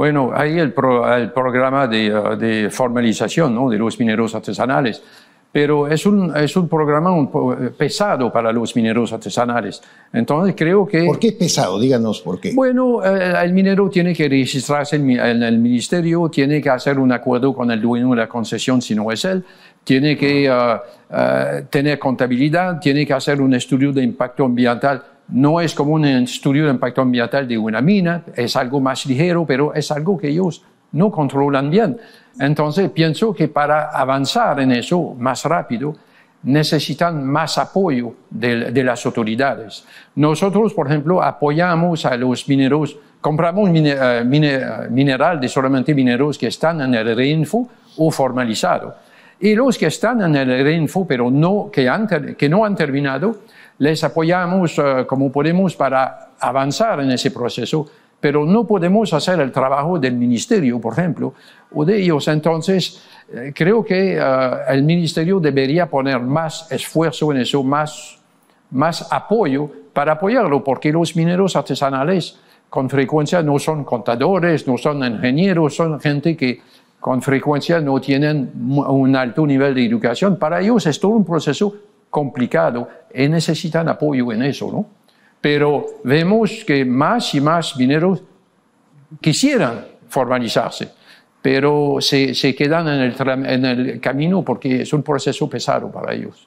Bueno, hay el, programa de, eh, formalización de los mineros artesanales, pero es un, es un programa un eh, pesado para los mineros artesanales. Entonces creo que... ¿Por qué pesado? Díganos por qué. Bueno, eh, el minero tiene que registrarse en, el ministerio, tiene que hacer un acuerdo con el dueño de la concesión si no es él, tiene que tener contabilidad, tiene que hacer un estudio de impacto ambiental no es como un estudio de impacto ambiental de una mina, es algo más ligero, pero es algo que ellos no controlan bien. Entonces pienso que para avanzar en eso más rápido necesitan más apoyo de, las autoridades. Nosotros, por ejemplo, apoyamos a los mineros, compramos eh, eh, mineral de solamente mineros que están en el reinfo o formalizado. Y los que están en el reinfo, pero que no han terminado, les apoyamos eh, como podemos para avanzar en ese proceso, pero no podemos hacer el trabajo del ministerio, por ejemplo, o de ellos. Entonces, eh, creo que eh, el ministerio debería poner más esfuerzo en eso, más, más apoyo para apoyarlo, porque los mineros artesanales con frecuencia no son contadores, no son ingenieros, son gente que con frecuencia no tienen un alto nivel de educación. Para ellos es todo un proceso complicado, y eh, necesitan apoyo en eso, ¿no? Pero vemos que más y más mineros quisieran formalizarse, pero se, quedan en el camino porque es un proceso pesado para ellos.